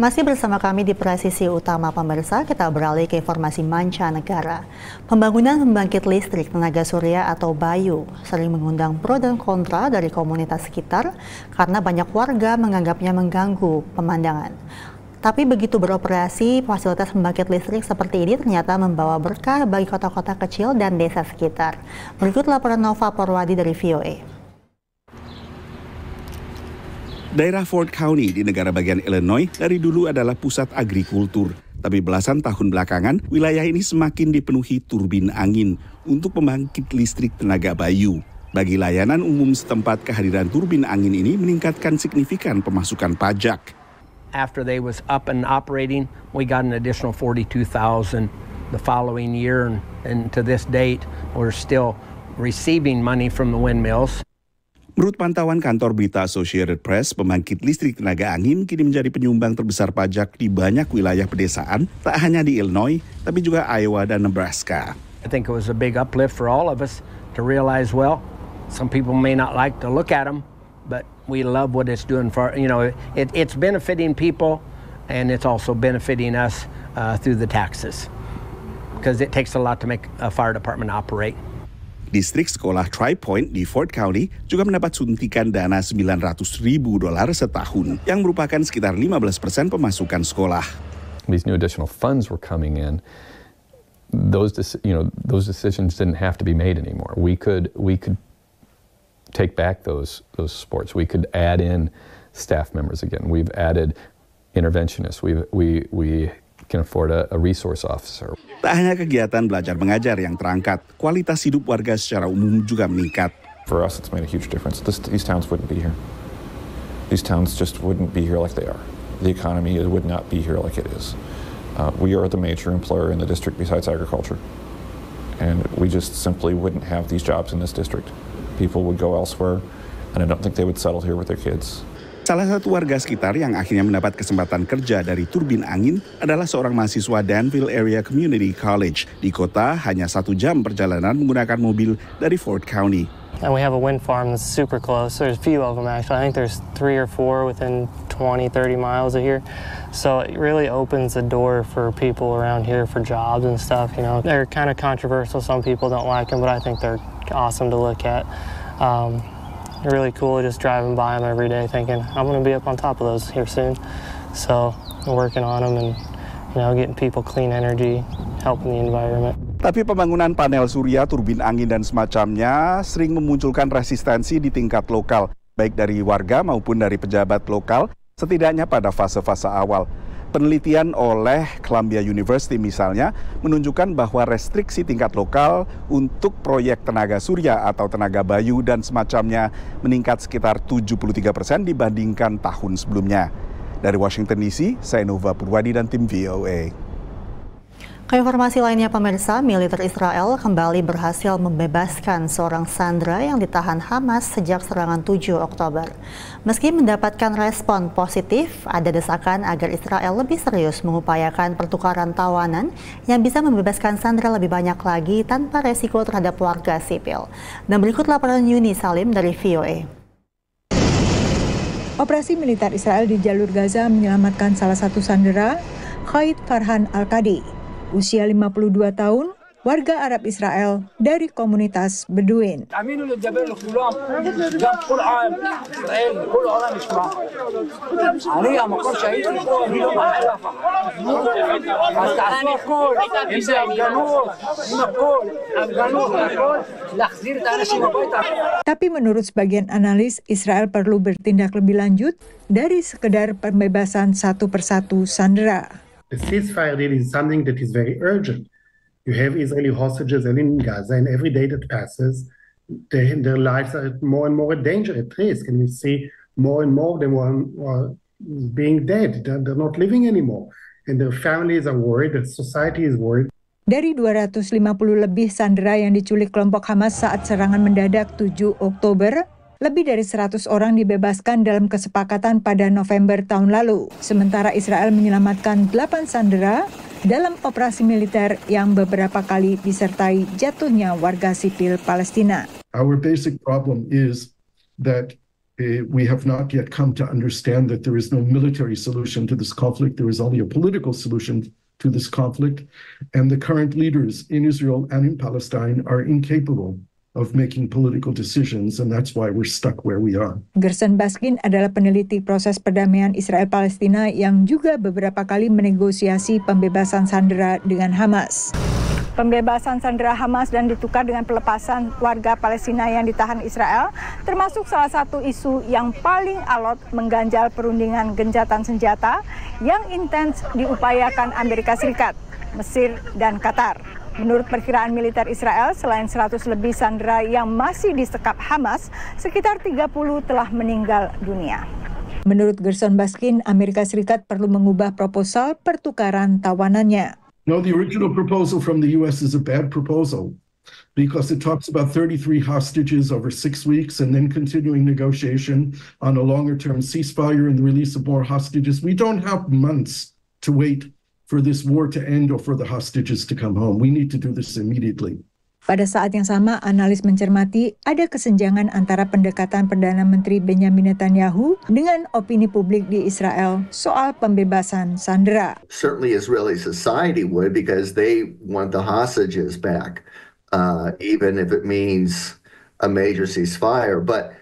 Masih bersama kami di presisi utama pemirsa, kita beralih ke informasi mancanegara. Pembangunan pembangkit listrik tenaga surya atau BAYU sering mengundang pro dan kontra dari komunitas sekitar karena banyak warga menganggapnya mengganggu pemandangan. Tapi begitu beroperasi, fasilitas pembangkit listrik seperti ini ternyata membawa berkah bagi kota-kota kecil dan desa sekitar. Berikut laporan Nova Purwadi dari VOA. Daerah Ford County di negara bagian Illinois dari dulu adalah pusat agrikultur. Tapi belasan tahun belakangan, wilayah ini semakin dipenuhi turbin angin untuk pembangkit listrik tenaga bayu. Bagi layanan umum setempat, kehadiran turbin angin ini meningkatkan signifikan pemasukan pajak. After they was up and operating, we got an additional 42,000 the following year and to this date we're still receiving money from the windmills. Menurut pantauan kantor berita Associated Press, pembangkit listrik tenaga angin kini menjadi penyumbang terbesar pajak di banyak wilayah pedesaan, tak hanya di Illinois, tapi juga Iowa dan Nebraska. I think it was a big uplift for all of us to realize, well, some people may not like to look at them, but we love what it's doing for, you know, it, it's benefiting people and it's also benefiting us uh, through the taxes because it takes a lot to make a fire department operate. Distrik Sekolah Tri Point di Ford County juga mendapat suntikan dana 900 ribu dolar setahun, yang merupakan sekitar 15 persen pemasukan sekolah. These new additional funds were coming in. Those, you know, those decisions didn't have to be made anymore. We could, we could take back those, those sports. We could add in staff members again. We've added interventionists. We've, we, we can afford a, a resource officer. Tak hanya kegiatan belajar mengajar yang terangkat, kualitas hidup warga secara umum juga meningkat. For us, it's made a huge difference. This, these towns wouldn't be here. These towns just wouldn't be here like they are. The economy would not be here like it is. Uh, we are the major employer in the district besides agriculture. And we just simply wouldn't have these jobs in this district. People would go elsewhere, and I don't think they would settle here with their kids. Salah satu warga sekitar yang akhirnya mendapat kesempatan kerja dari turbin angin adalah seorang mahasiswa Danville Area Community College di kota hanya satu jam perjalanan menggunakan mobil dari Ford County. And we have a wind farm that's super close. There's a few of them actually. I think there's three or four within 20, 30 miles of here. So it really opens the door for people around here for jobs and stuff. You know, they're kind of controversial. Some people don't like them, but I think they're awesome to look at. Um, really cool just driving by them every day thinking I'm going to be up on top of those here soon. So working on them and you know, getting people clean energy, helping the environment. Tapi pembangunan panel surya, turbin angin dan semacamnya sering memunculkan resistensi di tingkat lokal, baik dari warga maupun dari pejabat lokal, setidaknya pada fase-fase awal penelitian oleh Columbia University misalnya menunjukkan bahwa restriksi tingkat lokal untuk proyek tenaga surya atau tenaga bayu dan semacamnya meningkat sekitar 73 persen dibandingkan tahun sebelumnya. Dari Washington DC, saya Nova Purwadi dan tim VOA. Informasi lainnya pemirsa, militer Israel kembali berhasil membebaskan seorang sandera yang ditahan Hamas sejak serangan 7 Oktober. Meski mendapatkan respon positif, ada desakan agar Israel lebih serius mengupayakan pertukaran tawanan yang bisa membebaskan sandera lebih banyak lagi tanpa resiko terhadap warga sipil. Dan berikut laporan Yuni Salim dari VOA. Operasi militer Israel di jalur Gaza menyelamatkan salah satu sandera, Khaid Farhan Al-Qadi usia 52 tahun, warga Arab Israel dari komunitas Beduin. Tapi menurut sebagian analis, Israel perlu bertindak lebih lanjut dari sekedar pembebasan satu persatu sandera. The ceasefire deal is something that is very urgent. You have Israeli hostages in Gaza, and every day that passes, they, their lives are more and more at danger, at risk. And we see more and more of them are being dead. They're, they're not living anymore. And their families are worried, their society is worried. Dari 250 lebih sandera yang diculik kelompok Hamas saat serangan mendadak 7 Oktober, Lebih dari 100 orang dibebaskan dalam kesepakatan pada November tahun lalu. Sementara Israel menyelamatkan 8 sandera dalam operasi militer yang beberapa kali disertai jatuhnya warga sipil Palestina. Our basic problem is that eh, we have not yet come to understand that there is no military solution to this conflict. There is only a political solution to this conflict, and the current leaders in Israel and in Palestine are incapable of Gerson Baskin adalah peneliti proses perdamaian Israel-Palestina yang juga beberapa kali menegosiasi pembebasan sandera dengan Hamas. Pembebasan sandera Hamas dan ditukar dengan pelepasan warga Palestina yang ditahan Israel, termasuk salah satu isu yang paling alot mengganjal perundingan genjatan senjata yang intens diupayakan Amerika Serikat, Mesir, dan Qatar. Menurut perkiraan militer Israel, selain 100 lebih sandera yang masih disekap Hamas, sekitar 30 telah meninggal dunia. Menurut Gerson Baskin, Amerika Serikat perlu mengubah proposal pertukaran tawanannya. No, the original proposal from the U.S. is a bad proposal because it talks about 33 hostages over six weeks and then continuing negotiation on a longer term ceasefire and the release of more hostages. We don't have months to wait for this war to end or for the hostages to come home. We need to do this immediately. Pada saat yang sama, analis mencermati ada kesenjangan antara pendekatan Perdana Menteri Benjamin Netanyahu dengan opini publik di Israel soal pembebasan sandera. Certainly Israeli society would because they want the hostages back, uh, even if it means a major ceasefire. But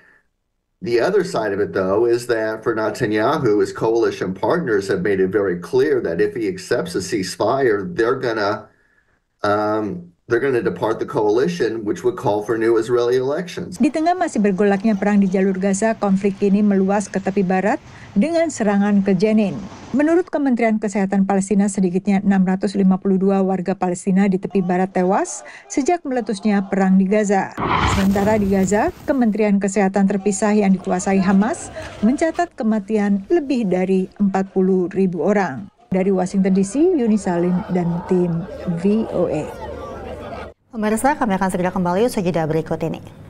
The other side of it, though, is that for Netanyahu, his coalition partners have made it very clear that if he accepts a ceasefire, they're going to um, Di tengah masih bergolaknya perang di jalur Gaza, konflik ini meluas ke tepi barat dengan serangan ke Jenin. Menurut Kementerian Kesehatan Palestina, sedikitnya 652 warga Palestina di tepi barat tewas sejak meletusnya perang di Gaza. Sementara di Gaza, Kementerian Kesehatan terpisah yang dikuasai Hamas mencatat kematian lebih dari 40 ribu orang. Dari Washington DC, Yuni Salim dan tim VOA. Pemirsa, kami akan segera kembali usai jeda berikut ini.